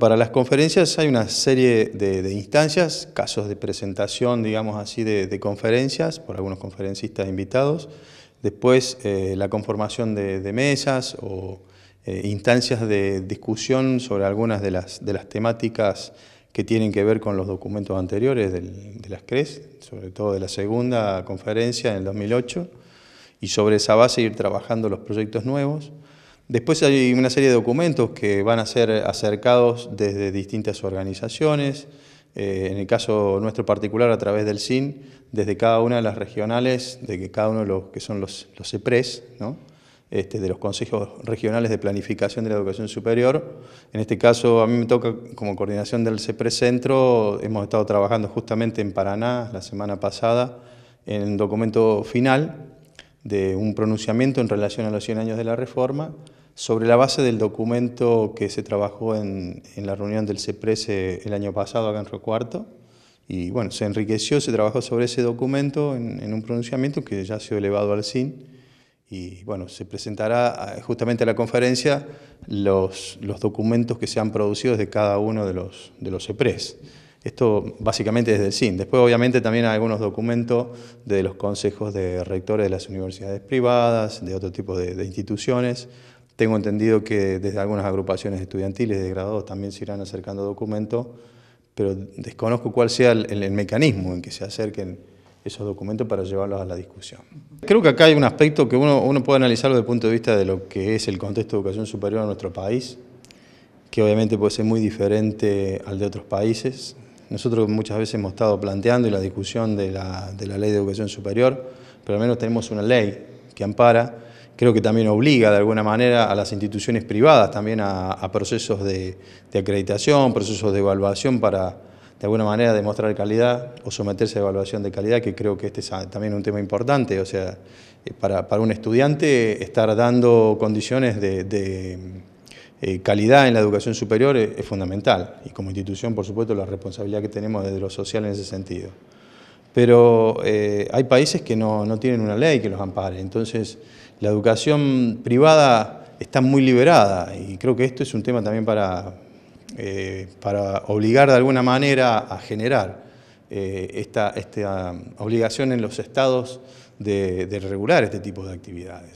Para las conferencias hay una serie de, instancias, casos de presentación, digamos así, de, conferencias, por algunos conferencistas invitados. Después eh, la conformación de, mesas o eh, instancias de discusión sobre algunas de las, temáticas que tienen que ver con los documentos anteriores de las CRES, sobre todo de la segunda conferencia en el 2008, y sobre esa base ir trabajando los proyectos nuevos. Después hay una serie de documentos que van a ser acercados desde distintas organizaciones, eh, en el caso nuestro particular a través del SIN, desde cada una de las regionales, de que cada uno de los que son los, CEPRES, e este, de los consejos regionales de planificación de la educación superior. En este caso, a mí me toca como coordinación del CEPRES Centro, hemos estado trabajando justamente en Paraná la semana pasada en un documento final de un pronunciamiento en relación a los 100 años de la reforma sobre la base del documento que se trabajó en, la reunión del CEPRES e el año pasado acá en Río Cuarto. Y bueno, se enriqueció, se trabajó sobre ese documento en, un pronunciamiento que ya ha sido elevado al CIN. Y bueno, se presentará justamente a la conferencia los, documentos que se han producido desde cada uno de los, de los CEPRES. Esto básicamente desde el CIN. Después, obviamente, también algunos documentos de los consejos de rectores de las universidades privadas, de otro tipo de instituciones, tengo entendido que desde algunas agrupaciones estudiantiles de graduados también se irán acercando documentos, pero desconozco cuál sea el, mecanismo en que se acerquen esos documentos para llevarlos a la discusión. Creo que acá hay un aspecto que uno, puede analizarlo desde el punto de vista de lo que es el contexto de educación superior en nuestro país, que obviamente puede ser muy diferente al de otros países. Nosotros muchas veces hemos estado planteando y la discusión de la, de la ley de educación superior, pero al menos tenemos una ley que ampara creo que también obliga de alguna manera a las instituciones privadas también a, procesos de, acreditación, procesos de evaluación para de alguna manera demostrar calidad o someterse a evaluación de calidad, que creo que este es también un tema importante, o sea, eh, para, un estudiante estar dando condiciones de, eh, calidad en la educación superior es, es fundamental y como institución, por supuesto, la responsabilidad que tenemos desde lo social en ese sentido. Pero eh, hay países que no, tienen una ley que los ampare. Entonces, la educación privada está muy liberada y creo que esto es un tema también para, eh, obligar de alguna manera a generar eh, esta, obligación en los estados de regular este tipo de actividades.